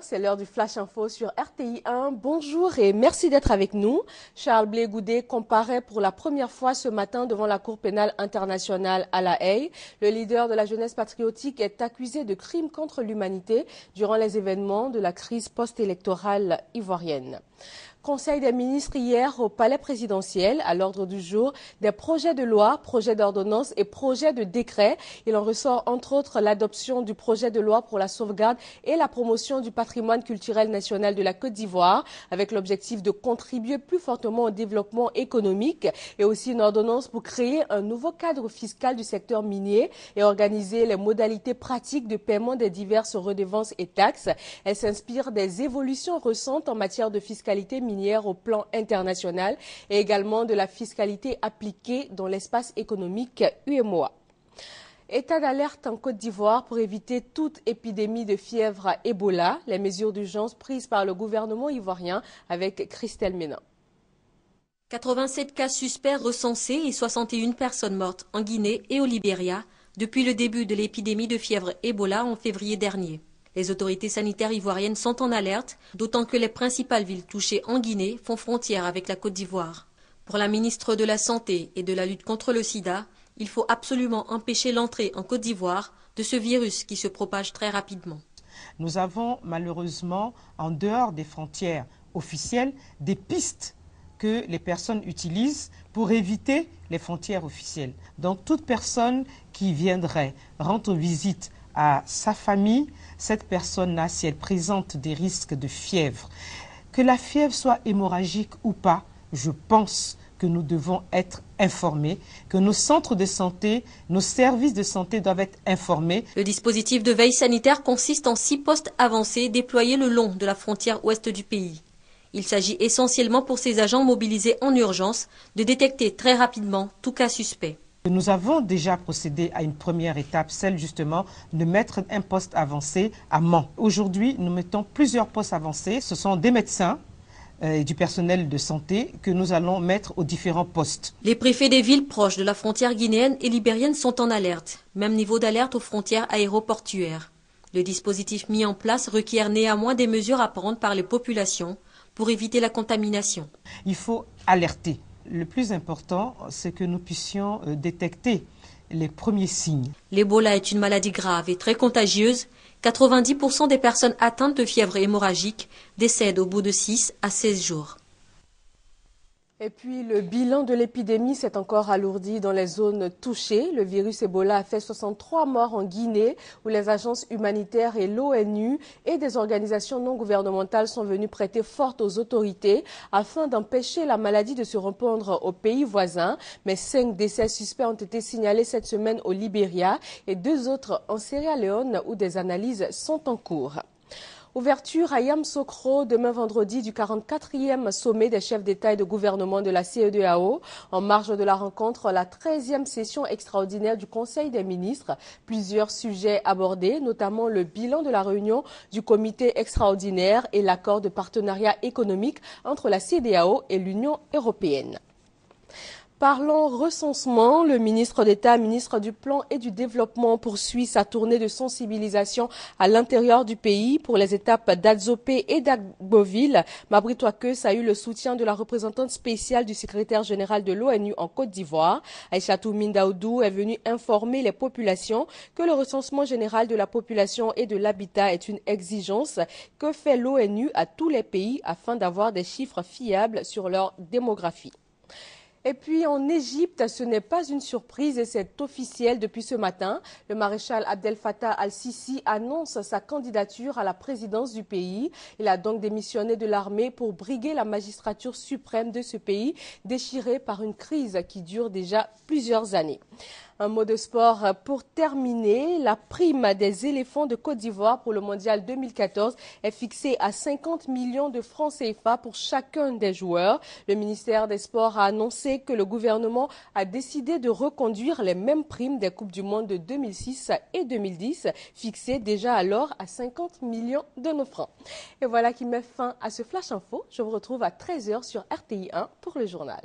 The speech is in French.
c'est l'heure du Flash Info sur RTI 1. Bonjour et merci d'être avec nous. Charles Blé Goudé comparaît pour la première fois ce matin devant la Cour pénale internationale à La Haye. Le leader de la jeunesse patriotique est accusé de crimes contre l'humanité durant les événements de la crise post-électorale ivoirienne. Conseil des ministres hier au palais présidentiel à l'ordre du jour des projets de loi, projets d'ordonnance et projets de décret. Il en ressort entre autres l'adoption du projet de loi pour la sauvegarde et la promotion du patrimoine culturel national de la Côte d'Ivoire avec l'objectif de contribuer plus fortement au développement économique et aussi une ordonnance pour créer un nouveau cadre fiscal du secteur minier et organiser les modalités pratiques de paiement des diverses redevances et taxes. Elle s'inspire des évolutions récentes en matière de fiscalité au plan international et également de la fiscalité appliquée dans l'espace économique UMOA. État d'alerte en Côte d'Ivoire pour éviter toute épidémie de fièvre Ebola, les mesures d'urgence prises par le gouvernement ivoirien avec Christelle Ménin. 87 cas suspects recensés et 61 personnes mortes en Guinée et au Libéria depuis le début de l'épidémie de fièvre Ebola en février dernier. Les autorités sanitaires ivoiriennes sont en alerte, d'autant que les principales villes touchées en Guinée font frontière avec la Côte d'Ivoire. Pour la ministre de la Santé et de la lutte contre le sida, il faut absolument empêcher l'entrée en Côte d'Ivoire de ce virus qui se propage très rapidement. Nous avons malheureusement, en dehors des frontières officielles, des pistes que les personnes utilisent pour éviter les frontières officielles. Donc toute personne qui viendrait rendre visite à sa famille, cette personne-là, si elle présente des risques de fièvre, que la fièvre soit hémorragique ou pas, je pense que nous devons être informés, que nos centres de santé, nos services de santé doivent être informés. Le dispositif de veille sanitaire consiste en six postes avancés déployés le long de la frontière ouest du pays. Il s'agit essentiellement pour ces agents mobilisés en urgence de détecter très rapidement tout cas suspect. Nous avons déjà procédé à une première étape, celle justement de mettre un poste avancé à Mans. Aujourd'hui, nous mettons plusieurs postes avancés. Ce sont des médecins euh, et du personnel de santé que nous allons mettre aux différents postes. Les préfets des villes proches de la frontière guinéenne et libérienne sont en alerte. Même niveau d'alerte aux frontières aéroportuaires. Le dispositif mis en place requiert néanmoins des mesures à prendre par les populations pour éviter la contamination. Il faut alerter le plus important, c'est que nous puissions euh, détecter les premiers signes. L'Ebola est une maladie grave et très contagieuse. 90% des personnes atteintes de fièvre hémorragique décèdent au bout de 6 à 16 jours. Et puis, le bilan de l'épidémie s'est encore alourdi dans les zones touchées. Le virus Ebola a fait 63 morts en Guinée, où les agences humanitaires et l'ONU et des organisations non gouvernementales sont venues prêter forte aux autorités afin d'empêcher la maladie de se répandre aux pays voisins. Mais cinq décès suspects ont été signalés cette semaine au Libéria et deux autres en Sierra Leone, où des analyses sont en cours. Ouverture à Yamsokro demain vendredi du 44e sommet des chefs d'État et de gouvernement de la CEDEAO. En marge de la rencontre, la 13e session extraordinaire du Conseil des ministres. Plusieurs sujets abordés, notamment le bilan de la réunion du comité extraordinaire et l'accord de partenariat économique entre la CEDEAO et l'Union européenne. Parlons recensement. Le ministre d'État, ministre du Plan et du Développement, poursuit sa tournée de sensibilisation à l'intérieur du pays pour les étapes d'Adzopé et d'Agboville. Mabri a eu le soutien de la représentante spéciale du secrétaire général de l'ONU en Côte d'Ivoire. Aïchatou Mindaoudou est venu informer les populations que le recensement général de la population et de l'habitat est une exigence que fait l'ONU à tous les pays afin d'avoir des chiffres fiables sur leur démographie. Et puis en Égypte, ce n'est pas une surprise et c'est officiel depuis ce matin. Le maréchal Abdel Fattah al-Sisi annonce sa candidature à la présidence du pays. Il a donc démissionné de l'armée pour briguer la magistrature suprême de ce pays, déchiré par une crise qui dure déjà plusieurs années. Un mot de sport euh, pour terminer. La prime des éléphants de Côte d'Ivoire pour le mondial 2014 est fixée à 50 millions de francs CFA pour chacun des joueurs. Le ministère des Sports a annoncé que le gouvernement a décidé de reconduire les mêmes primes des Coupes du Monde de 2006 et 2010, fixées déjà alors à 50 millions de nos francs. Et voilà qui met fin à ce Flash Info. Je vous retrouve à 13h sur RTI1 pour le journal.